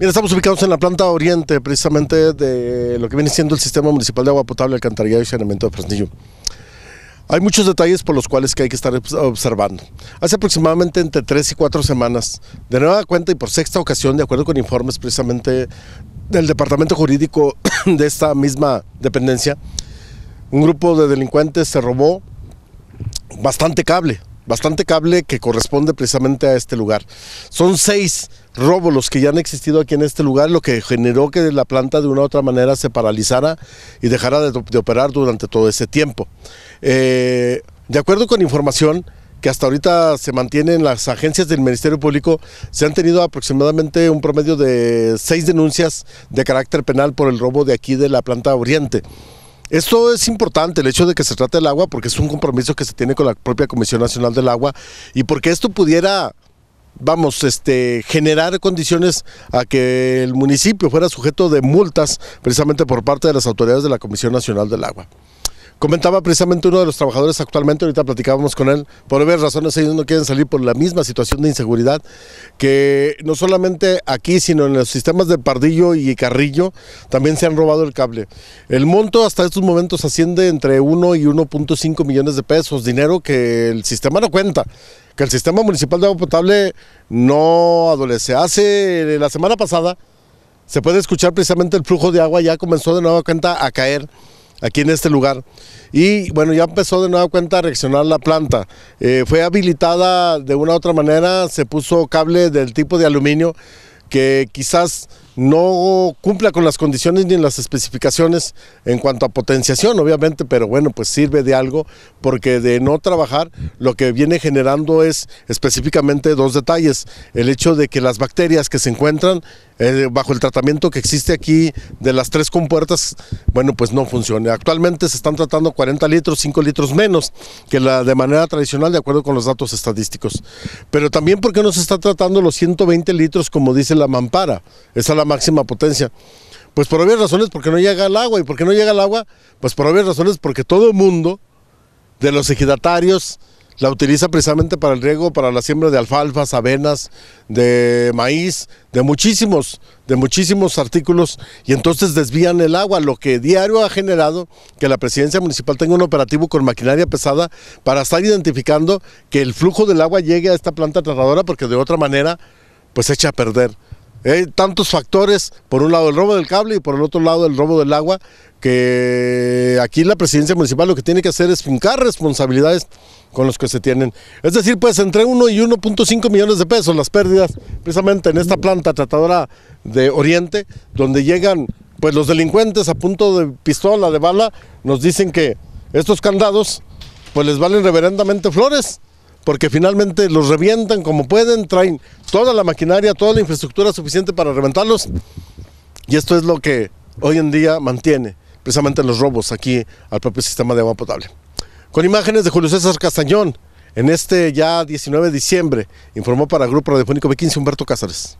Mira, estamos ubicados en la planta oriente, precisamente de lo que viene siendo el sistema municipal de agua potable, alcantarillado y saneamiento de Fresnillo. Hay muchos detalles por los cuales que hay que estar observando. Hace aproximadamente entre tres y cuatro semanas, de nueva cuenta y por sexta ocasión, de acuerdo con informes precisamente del departamento jurídico de esta misma dependencia, un grupo de delincuentes se robó bastante cable, bastante cable que corresponde precisamente a este lugar. Son seis robos los que ya han existido aquí en este lugar, lo que generó que la planta de una u otra manera se paralizara y dejara de, operar durante todo ese tiempo. Eh, de acuerdo con información que hasta ahorita se mantiene en las agencias del Ministerio Público, se han tenido aproximadamente un promedio de seis denuncias de carácter penal por el robo de aquí de la planta Oriente. Esto es importante, el hecho de que se trate el agua, porque es un compromiso que se tiene con la propia Comisión Nacional del Agua y porque esto pudiera vamos, este, generar condiciones a que el municipio fuera sujeto de multas precisamente por parte de las autoridades de la Comisión Nacional del Agua. Comentaba precisamente uno de los trabajadores actualmente, ahorita platicábamos con él, por varias razones ellos no quieren salir por la misma situación de inseguridad que no solamente aquí, sino en los sistemas de Pardillo y Carrillo también se han robado el cable. El monto hasta estos momentos asciende entre 1 y 1.5 millones de pesos, dinero que el sistema no cuenta que el sistema municipal de agua potable no adolece. Hace eh, la semana pasada se puede escuchar precisamente el flujo de agua, ya comenzó de nuevo cuenta a caer aquí en este lugar. Y bueno, ya empezó de nueva cuenta a reaccionar la planta. Eh, fue habilitada de una u otra manera, se puso cable del tipo de aluminio que quizás no cumpla con las condiciones ni las especificaciones en cuanto a potenciación, obviamente, pero bueno, pues sirve de algo, porque de no trabajar lo que viene generando es específicamente dos detalles, el hecho de que las bacterias que se encuentran eh, bajo el tratamiento que existe aquí de las tres compuertas, bueno, pues no funciona. Actualmente se están tratando 40 litros, 5 litros menos que la de manera tradicional, de acuerdo con los datos estadísticos. Pero también porque no se está tratando los 120 litros, como dice la mampara, máxima potencia. Pues por obvias razones porque no llega el agua y porque no llega el agua, pues por obvias razones porque todo el mundo de los ejidatarios la utiliza precisamente para el riego, para la siembra de alfalfas, avenas, de maíz, de muchísimos, de muchísimos artículos y entonces desvían el agua, lo que diario ha generado que la presidencia municipal tenga un operativo con maquinaria pesada para estar identificando que el flujo del agua llegue a esta planta tratadora porque de otra manera pues echa a perder. Hay ¿eh? tantos factores, por un lado el robo del cable y por el otro lado el robo del agua, que aquí la presidencia municipal lo que tiene que hacer es fincar responsabilidades con los que se tienen. Es decir, pues entre 1 y 1.5 millones de pesos las pérdidas, precisamente en esta planta tratadora de Oriente, donde llegan pues los delincuentes a punto de pistola, de bala, nos dicen que estos candados pues les valen reverendamente flores porque finalmente los revientan como pueden, traen toda la maquinaria, toda la infraestructura suficiente para reventarlos. Y esto es lo que hoy en día mantiene precisamente los robos aquí al propio sistema de agua potable. Con imágenes de Julio César Castañón, en este ya 19 de diciembre, informó para Grupo Radiofónico B15 Humberto Cáceres.